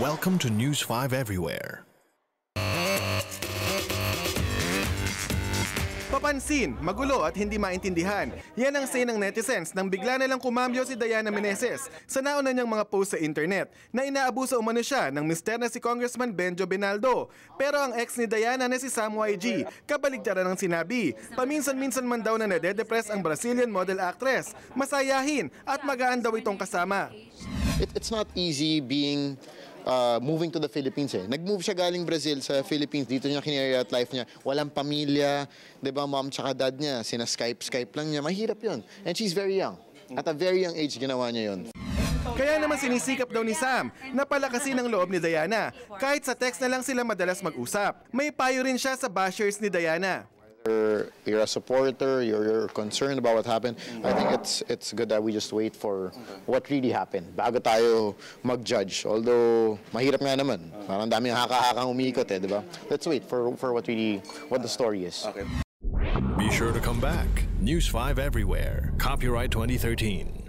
Welcome to News 5 Everywhere. Papansin, magulo at hindi maintindihan. Yan ang say ng netizens nang bigla na lang kumambyo si Diana Meneses sa nauna niyang mga post sa internet na inaabuso umano siya ng mister na si Congressman Benjo Binaldo. Pero ang ex ni Diana na si Sam YG, kabaligtaran ng sinabi. Paminsan-minsan man daw na nade-depress ang Brazilian model actress. Masayahin at magaan daw itong kasama. It, it's not easy being uh, moving to the Philippines eh. Nag-move siya galing Brazil sa Philippines. Dito niya kinarya life niya. Walang pamilya, di ba mom tsaka dad niya. Sina-Skype-Skype lang niya. Mahirap yun. And she's very young. At a very young age, ginawa niya yun. Kaya naman sinisikap daw ni Sam na palakasin ang loob ni Diana. Kahit sa text na lang sila madalas mag-usap. May payo rin siya sa bashers ni Diana you're, you're a supporter, you're, you're, concerned about what happened, I think it's it's good that we just wait for okay. what really happened bago tayo mag-judge. Although, mahirap nga naman. Parang dami ng haka-hakang umiikot eh, di ba? Let's wait for, for what really, what the story is. Okay. Be sure to come back. News 5 everywhere. Copyright 2013.